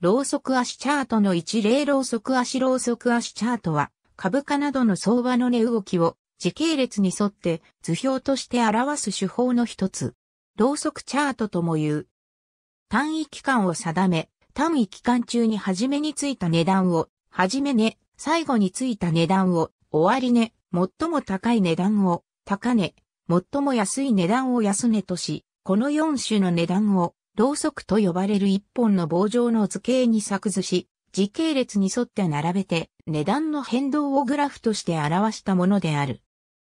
ローソク足チャートの一例ローソク足ローソク足チャートは、株価などの相場の値動きを時系列に沿って図表として表す手法の一つ。ローソクチャートとも言う。単位期間を定め、単位期間中に初めについた値段を、初め値、最後についた値段を、終わり値、最も高い値段を、高値、最も安い値段を安値とし、この4種の値段を、ろうそくと呼ばれる一本の棒状の図形に作図し、時系列に沿って並べて値段の変動をグラフとして表したものである。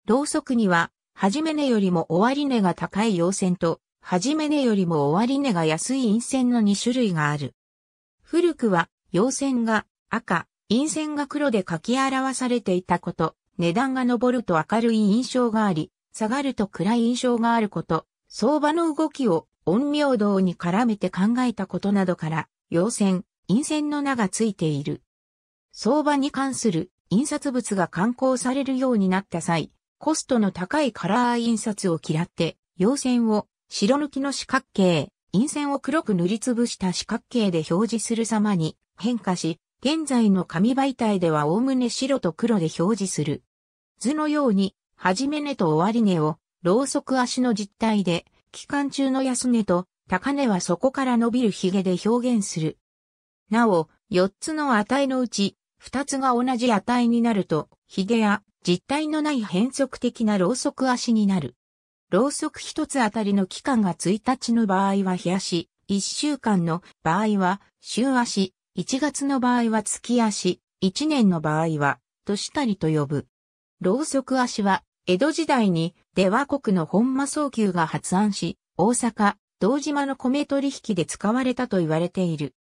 ろうそくには、じめ値よりも終値が高い陽線と、じめ値よりも終値が安い陰線の2種類がある。古くは、陽線が赤、陰線が黒で書き表されていたこと、値段が上ると明るい印象があり、下がると暗い印象があること、相場の動きを陰陽道に絡めて考えたことなどから、陽線、陰線の名がついている。相場に関する印刷物が刊行されるようになった際、コストの高いカラー印刷を嫌って、陽線を白抜きの四角形、陰線を黒く塗りつぶした四角形で表示する様に変化し、現在の紙媒体ではおおむね白と黒で表示する。図のように、はじめ根と終わり根を、ろうそく足の実体で期間中の安値と高値はそこから伸びる髭で表現する。なお、4つの値のうち、2つが同じ値になると、髭や実体のない変則的なロウソク足になる。ロウソク1つあたりの期間が1日の場合は日足、1週間の場合は週足、1月の場合は月足、1年の場合は、年たりと呼ぶ。ロウソク足は江戸時代に、出羽国の本間早急が発案し、大阪、道島の米取引で使われたと言われている。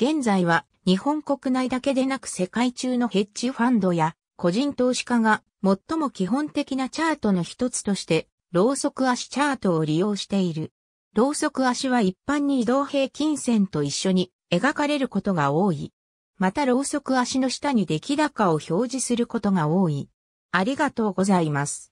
現在は、日本国内だけでなく世界中のヘッジファンドや、個人投資家が、最も基本的なチャートの一つとして、ローソク足チャートを利用している。ローソク足は一般に移動平均線と一緒に描かれることが多い。またローソク足の下に出来高を表示することが多い。ありがとうございます。